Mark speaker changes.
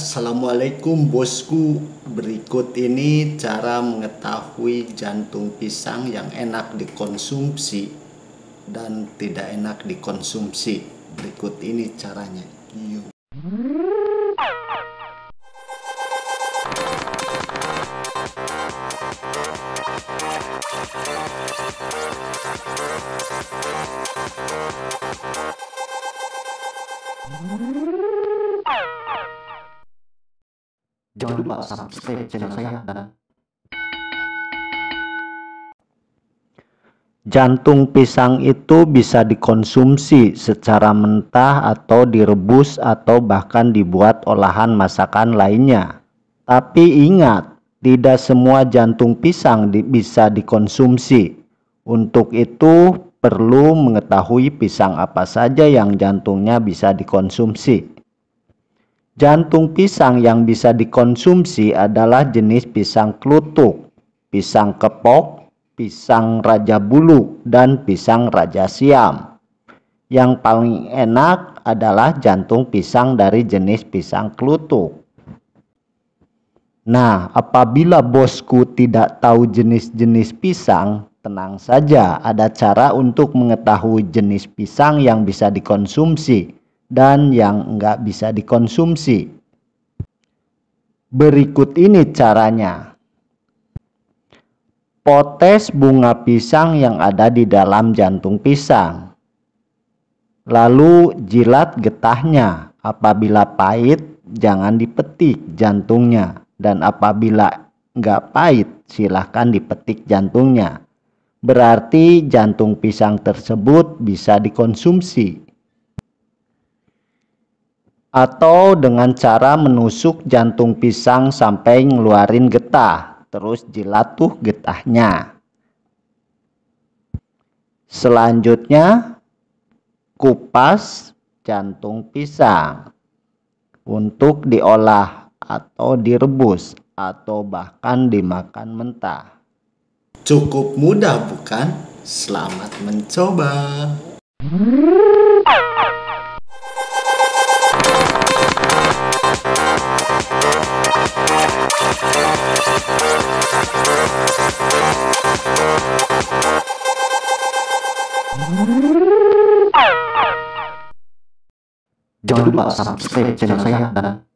Speaker 1: Assalamualaikum bosku Berikut ini cara mengetahui jantung pisang yang enak dikonsumsi Dan tidak enak dikonsumsi Berikut ini caranya Yuk. Mm-hmm. Jangan lupa subscribe channel saya dan Jantung pisang itu bisa dikonsumsi secara mentah atau direbus atau bahkan dibuat olahan masakan lainnya. Tapi ingat, tidak semua jantung pisang di bisa dikonsumsi. Untuk itu perlu mengetahui pisang apa saja yang jantungnya bisa dikonsumsi. Jantung pisang yang bisa dikonsumsi adalah jenis pisang klutuk, pisang kepok, pisang raja bulu, dan pisang raja siam. Yang paling enak adalah jantung pisang dari jenis pisang klutuk. Nah, apabila bosku tidak tahu jenis-jenis pisang, tenang saja, ada cara untuk mengetahui jenis pisang yang bisa dikonsumsi dan yang enggak bisa dikonsumsi. Berikut ini caranya. Potes bunga pisang yang ada di dalam jantung pisang. Lalu jilat getahnya. Apabila pahit, jangan dipetik jantungnya. Dan apabila enggak pahit, silahkan dipetik jantungnya. Berarti jantung pisang tersebut bisa dikonsumsi atau dengan cara menusuk jantung pisang sampai ngeluarin getah terus dilatuh getahnya selanjutnya kupas jantung pisang untuk diolah atau direbus atau bahkan dimakan mentah cukup mudah bukan selamat mencoba Jangan lupa subscribe channel saya dan